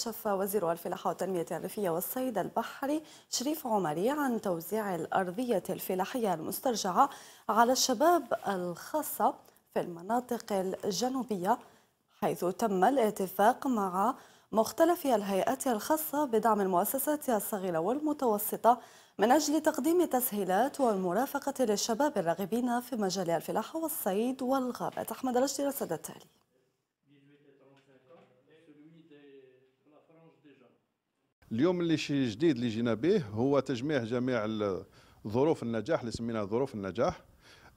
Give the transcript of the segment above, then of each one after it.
كشف وزير الفلاحة والتنمية الريفية والصيد البحري شريف عمري عن توزيع الأرضية الفلاحية المسترجعة على الشباب الخاصة في المناطق الجنوبية حيث تم الاتفاق مع مختلف الهيئات الخاصة بدعم المؤسسات الصغيرة والمتوسطة من أجل تقديم تسهيلات والمرافقة للشباب الراغبين في مجال الفلاحة والصيد والغابات أحمد رشدي رصد التالي اليوم اللي شيء جديد اللي جينا به هو تجميع جميع ظروف النجاح اللي سميناها ظروف النجاح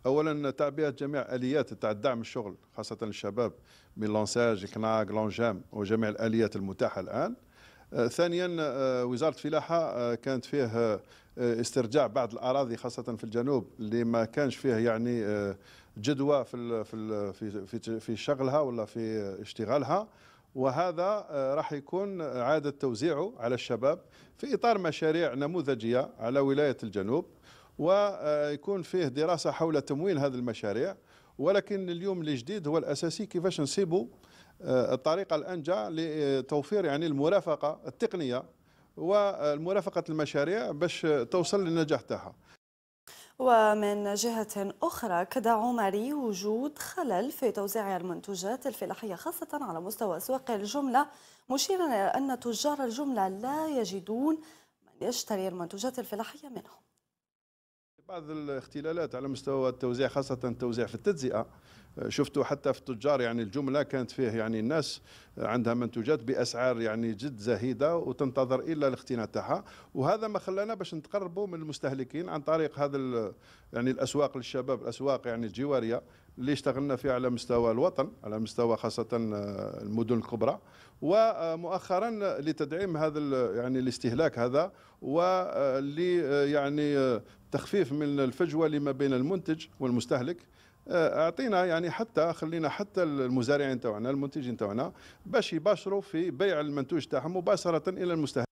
اولا تعبئه جميع اليات تاع الدعم الشغل خاصه الشباب من لونساج كناغ لونجام وجميع الاليات المتاحه الان آه، ثانيا آه، وزاره الفلاحه آه، كانت فيه استرجاع بعض الاراضي خاصه في الجنوب اللي ما كانش فيه يعني جدوى في في في شغلها ولا في اشتغالها وهذا آه، راح يكون عادة توزيعه على الشباب في إطار مشاريع نموذجية على ولاية الجنوب ويكون فيه دراسة حول تمويل هذه المشاريع ولكن اليوم الجديد هو الأساسي كيفاش نصيبوا آه، الطريقة الأنجع لتوفير يعني المرافقة التقنية والمرافقة المشاريع باش توصل للنجاح تاعها ومن جهة أخرى كدع ماري وجود خلل في توزيع المنتوجات الفلاحية خاصة على مستوى أسواق الجملة مشيرا إلى أن تجار الجملة لا يجدون من يشتري المنتوجات الفلاحية منهم بعض الاختلالات على مستوى التوزيع خاصة التوزيع في التجزئة شفتوا حتى في التجار يعني الجمله كانت فيه يعني الناس عندها منتوجات باسعار يعني جد زهيده وتنتظر الا الاختناء تاعها وهذا ما خلانا باش نتقربوا من المستهلكين عن طريق هذا يعني الاسواق للشباب الاسواق يعني الجواريه اللي اشتغلنا فيها على مستوى الوطن على مستوى خاصة آه، المدن الكبرى ومؤخرا لتدعيم هذا يعني الاستهلاك هذا واللي آه، آه، يعني تخفيف من الفجوة اللي ما بين المنتج والمستهلك آه، اعطينا يعني حتى خلينا حتى المزارعين تاعنا المنتجين تاعنا باش يباشروا في بيع المنتوج تاعهم مباشره الى المستهلك